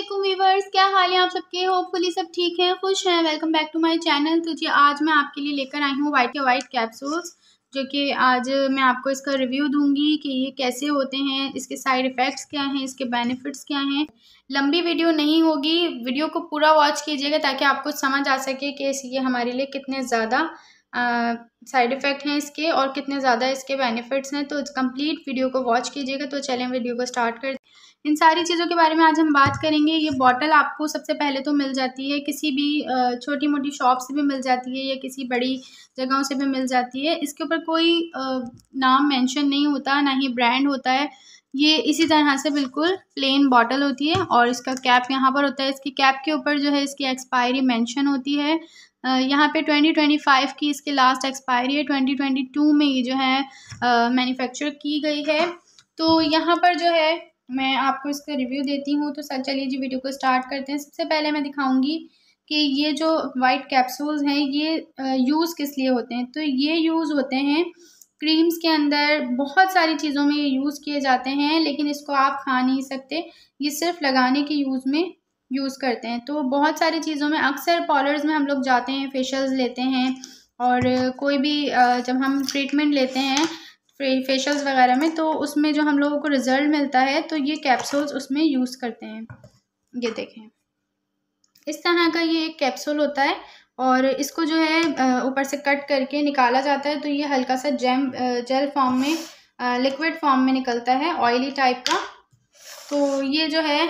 Aslam viewers क्या हाल है आप सबके होपफुली सब ठीक हैं खुश हैं welcome back to my channel तो जी आज मैं आपके लिए लेकर आई हूँ वाइट या वाइट कैप्सूल्स जो कि आज मैं आपको इसका रिव्यू दूंगी कि ये कैसे होते हैं इसके साइड इफ़ेक्ट्स क्या हैं इसके बेनिफिट्स क्या हैं लंबी वीडियो नहीं होगी वीडियो को पूरा वॉच कीजिएगा ताकि आपको समझ आ सके कि ये हमारे लिए कितने ज़्यादा साइड इफ़ेक्ट हैं इसके और कितने ज़्यादा इसके बेनिफिट्स हैं तो कंप्लीट वीडियो को वॉच कीजिएगा तो चलें वीडियो को स्टार्ट कर इन सारी चीज़ों के बारे में आज हम बात करेंगे ये बॉटल आपको सबसे पहले तो मिल जाती है किसी भी छोटी मोटी शॉप से भी मिल जाती है या किसी बड़ी जगहों से भी मिल जाती है इसके ऊपर कोई नाम मेंशन नहीं होता ना ही ब्रांड होता है ये इसी तरह से बिल्कुल प्लेन बॉटल होती है और इसका कैप यहाँ पर होता है इसकी कैप के ऊपर जो है इसकी एक्सपायरी मेंशन होती है यहाँ पे 2025 की इसकी लास्ट एक्सपायरी है 2022 में ये जो है मैन्युफैक्चर की गई है तो यहाँ पर जो है मैं आपको इसका रिव्यू देती हूँ तो सर चलिए जी वीडियो को स्टार्ट करते हैं सबसे पहले मैं दिखाऊँगी कि ये जो वाइट कैप्सूल्स हैं ये यूज़ किस लिए होते हैं तो ये यूज़ होते हैं क्रीम्स के अंदर बहुत सारी चीज़ों में ये यूज़ किए जाते हैं लेकिन इसको आप खा नहीं सकते ये सिर्फ लगाने के यूज़ में यूज़ करते हैं तो बहुत सारी चीज़ों में अक्सर पॉलर्स में हम लोग जाते हैं फेशल्स लेते हैं और कोई भी जब हम ट्रीटमेंट लेते हैं फेशल्स वगैरह में तो उसमें जो हम लोगों को रिज़ल्ट मिलता है तो ये कैप्सूल्स उसमें यूज़ करते हैं ये देखें इस तरह का ये एक कैप्सूल होता है और इसको जो है ऊपर से कट करके निकाला जाता है तो ये हल्का सा जैम जेल फॉर्म में लिक्विड फॉर्म में निकलता है ऑयली टाइप का तो ये जो है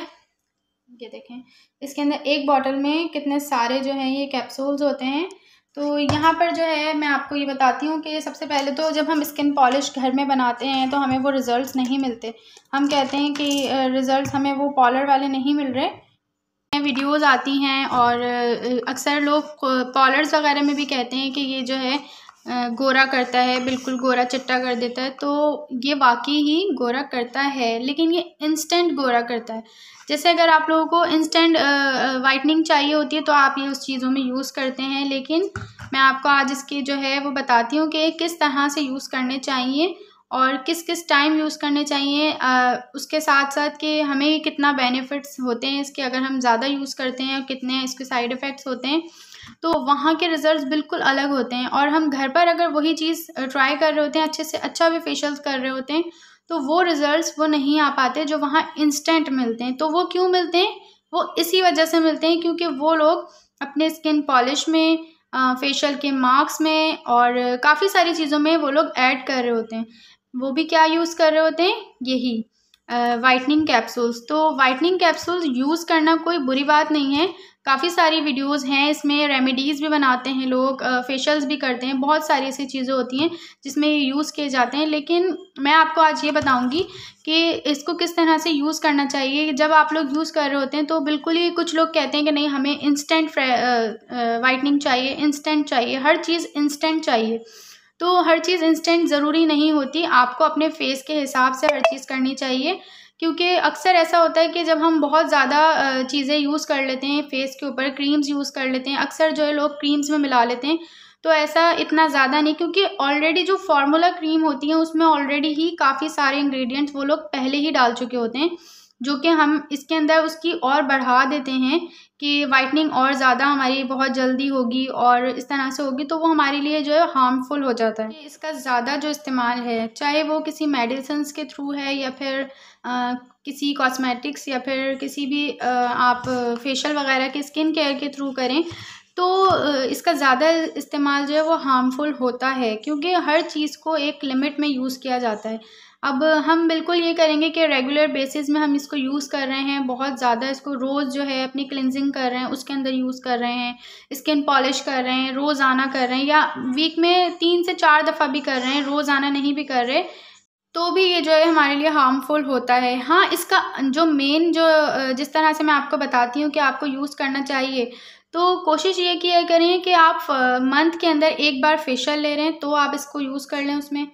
ये देखें इसके अंदर एक बॉटल में कितने सारे जो हैं ये कैप्सूल्स होते हैं तो यहाँ पर जो है मैं आपको ये बताती हूँ कि सबसे पहले तो जब हम स्किन पॉलिश घर में बनाते हैं तो हमें वो रिज़ल्ट नहीं मिलते हम कहते हैं कि रिज़ल्ट हमें वो पॉलर वाले नहीं मिल रहे वीडियोस आती हैं और अक्सर लोग कॉलर्स वगैरह में भी कहते हैं कि ये जो है गोरा करता है बिल्कुल गोरा चिट्टा कर देता है तो ये वाकई ही गोरा करता है लेकिन ये इंस्टेंट गोरा करता है जैसे अगर आप लोगों को इंस्टेंट वाइटनिंग चाहिए होती है तो आप ये उस चीज़ों में यूज़ करते हैं लेकिन मैं आपको आज इसकी जो है वो बताती हूँ कि किस तरह से यूज़ करने चाहिए और किस किस टाइम यूज़ करने चाहिए आ, उसके साथ साथ कि हमें कितना बेनिफिट्स होते हैं इसके अगर हम ज़्यादा यूज़ करते हैं और कितने इसके साइड इफ़ेक्ट्स होते हैं तो वहाँ के रिजल्ट बिल्कुल अलग होते हैं और हम घर पर अगर वही चीज़ ट्राई कर रहे होते हैं अच्छे से अच्छा भी फेशियल्स कर रहे होते हैं तो वो रिज़ल्ट वो नहीं आ पाते जो वहाँ इंस्टेंट मिलते हैं तो वो क्यों मिलते हैं वो इसी वजह से मिलते हैं क्योंकि वो लोग अपने स्किन पॉलिश में फेशियल के मार्क्स में और काफ़ी सारी चीज़ों में वो लोग ऐड कर रहे होते हैं वो भी क्या यूज़ कर रहे होते हैं यही वाइटनिंग कैप्सूल्स तो वाइटनिंग कैप्सूल्स यूज़ करना कोई बुरी बात नहीं है काफ़ी सारी वीडियोस हैं इसमें रेमेडीज़ भी बनाते हैं लोग फेशियल्स भी करते हैं बहुत सारी ऐसी चीज़ें होती हैं जिसमें ये यूज़ किए जाते हैं लेकिन मैं आपको आज ये बताऊंगी कि इसको किस तरह से यूज़ करना चाहिए जब आप लोग यूज़ कर रहे होते हैं तो बिल्कुल ही कुछ लोग कहते हैं कि नहीं हमें इंस्टेंट वाइटनिंग चाहिए इंस्टेंट चाहिए हर चीज़ इंस्टेंट चाहिए तो हर चीज़ इंस्टेंट ज़रूरी नहीं होती आपको अपने फेस के हिसाब से हर चीज़ करनी चाहिए क्योंकि अक्सर ऐसा होता है कि जब हम बहुत ज़्यादा चीज़ें यूज़ कर लेते हैं फेस के ऊपर क्रीम्स यूज़ कर लेते हैं अक्सर जो है लोग क्रीम्स में मिला लेते हैं तो ऐसा इतना ज़्यादा नहीं क्योंकि ऑलरेडी जो फार्मूला क्रीम होती है उसमें ऑलरेडी ही काफ़ी सारे इंग्रेडिएंट्स वो लोग पहले ही डाल चुके होते हैं जो कि हम इसके अंदर उसकी और बढ़ा देते हैं कि वाइटनिंग और ज़्यादा हमारी बहुत जल्दी होगी और इस तरह से होगी तो वो हमारे लिए जो है हार्मफुल हो जाता है इसका ज़्यादा जो इस्तेमाल है चाहे वो किसी मेडिसन्स के थ्रू है या फिर आ, किसी कॉस्मेटिक्स या फिर किसी भी आ, आप फेशियल वगैरह के स्किन केयर के थ्रू करें तो इसका ज़्यादा इस्तेमाल जो है वो हार्मफुल होता है क्योंकि हर चीज़ को एक लिमिट में यूज़ किया जाता है अब हम बिल्कुल ये करेंगे कि रेगुलर बेसिस में हम इसको यूज़ कर रहे हैं बहुत ज़्यादा इसको रोज़ जो है अपनी क्लिनजिंग कर रहे हैं उसके अंदर यूज़ कर रहे हैं स्किन पॉलिश कर रहे हैं रोज़ाना कर रहे हैं या वीक में तीन से चार दफ़ा भी कर रहे हैं रोज़ाना नहीं भी कर रहे तो भी ये जो है हमारे लिए हार्मफुल होता है हाँ इसका जो मेन जो जिस तरह से मैं आपको बताती हूँ कि आपको यूज़ करना चाहिए तो कोशिश ये किया करें कि आप मंथ के अंदर एक बार फेशियल ले रहे हैं तो आप इसको यूज़ कर लें उसमें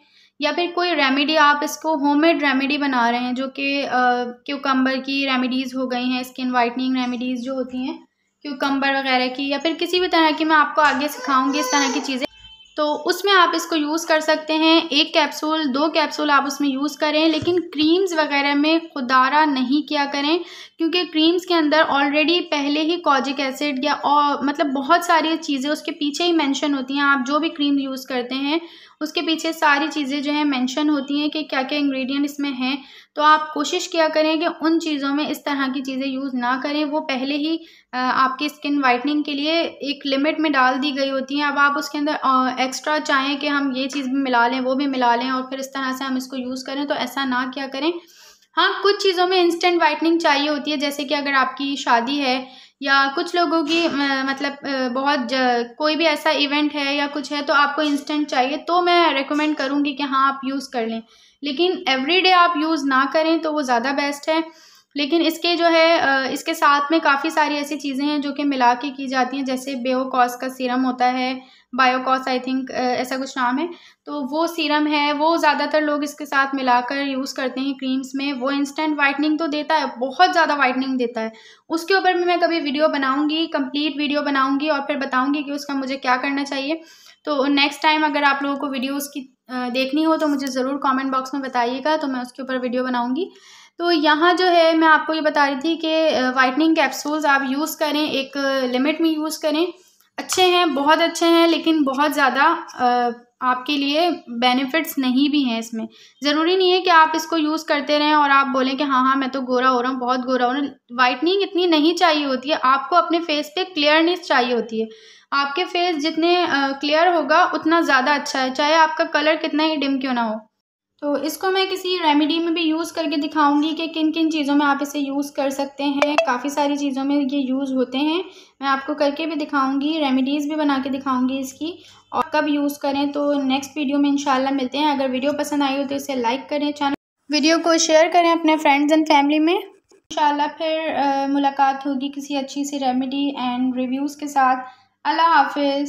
या फिर कोई रेमेडी आप इसको होममेड रेमेडी बना रहे हैं जो कि क्यूकम्बर की रेमेडीज़ हो गई हैं स्किन वाइटनिंग रेमेडीज़ जो होती हैं क्यूकम्बर वगैरह की या फिर किसी भी तरह की मैं आपको आगे सिखाऊंगी इस तरह की चीज़ें तो उसमें आप इसको यूज़ कर सकते हैं एक कैप्सूल दो कैप्सूल आप उसमें यूज़ करें लेकिन क्रीम्स वगैरह में खुदारा नहीं किया करें क्योंकि क्रीम्स के अंदर ऑलरेडी पहले ही कॉजिक एसिड या और मतलब बहुत सारी चीज़ें उसके पीछे ही मेंशन होती हैं आप जो भी क्रीम यूज़ करते हैं उसके पीछे सारी चीज़ें जो है मेंशन होती हैं कि क्या क्या इंग्रेडिएंट इसमें हैं तो आप कोशिश किया करें कि उन चीज़ों में इस तरह की चीज़ें यूज़ ना करें वो पहले ही आपकी स्किन वाइटनिंग के लिए एक लिमिट में डाल दी गई होती हैं अब आप उसके अंदर एक्स्ट्रा चाहें कि हम ये चीज़ भी मिला लें वो भी मिला लें और फिर इस तरह से हम इसको यूज़ करें तो ऐसा ना क्या करें हाँ कुछ चीज़ों में इंस्टेंट वाइटनिंग चाहिए होती है जैसे कि अगर आपकी शादी है या कुछ लोगों की मतलब बहुत कोई भी ऐसा इवेंट है या कुछ है तो आपको इंस्टेंट चाहिए तो मैं रिकमेंड करूँगी कि हाँ आप यूज़ कर लें लेकिन एवरीडे आप यूज़ ना करें तो वो ज़्यादा बेस्ट है लेकिन इसके जो है इसके साथ में काफ़ी सारी ऐसी चीज़ें हैं जो कि मिला के की जाती हैं जैसे बेओकॉस का सीरम होता है बायोकॉस आई थिंक ऐसा कुछ नाम है तो वो सीरम है वो ज़्यादातर लोग इसके साथ मिलाकर यूज़ करते हैं क्रीम्स में वो इंस्टेंट वाइटनिंग तो देता है बहुत ज़्यादा वाइटनिंग देता है उसके ऊपर भी मैं कभी वीडियो बनाऊँगी कम्प्लीट वीडियो बनाऊँगी और फिर बताऊँगी कि उसका मुझे क्या करना चाहिए तो नेक्स्ट टाइम अगर आप लोगों को वीडियोज़ की देखनी हो तो मुझे ज़रूर कमेंट बॉक्स में बताइएगा तो मैं उसके ऊपर वीडियो बनाऊंगी तो यहाँ जो है मैं आपको ये बता रही थी कि वाइटनिंग कैप्सूल्स आप यूज़ करें एक लिमिट में यूज़ करें अच्छे हैं बहुत अच्छे हैं लेकिन बहुत ज़्यादा आपके लिए बेनिफिट्स नहीं भी हैं इसमें ज़रूरी नहीं है कि आप इसको यूज़ करते रहें और आप बोलें कि हाँ हाँ मैं तो गोरा हो रहा हूँ बहुत गोरा हो रहा हूँ वाइटनिंग इतनी नहीं चाहिए होती है आपको अपने फेस पे क्लियरनेस चाहिए होती है आपके फेस जितने क्लियर होगा उतना ज़्यादा अच्छा है चाहे आपका कलर कितना ही डिम क्यों ना हो तो इसको मैं किसी रेमेडी में भी यूज़ करके दिखाऊंगी कि किन किन चीज़ों में आप इसे यूज़ कर सकते हैं काफ़ी सारी चीज़ों में ये यूज़ होते हैं मैं आपको करके भी दिखाऊंगी रेमेडीज़ भी बना के दिखाऊंगी इसकी और कब यूज़ करें तो नेक्स्ट वीडियो में इंशाल्लाह मिलते हैं अगर वीडियो पसंद आई हो तो इसे लाइक करें चैनल वीडियो को शेयर करें अपने फ्रेंड्स एंड फैमिली में इंशाल्लाह फिर आ, मुलाकात होगी किसी अच्छी सी रेमेडी एंड रिव्यूज़ के साथ अल्लाह हाफिज़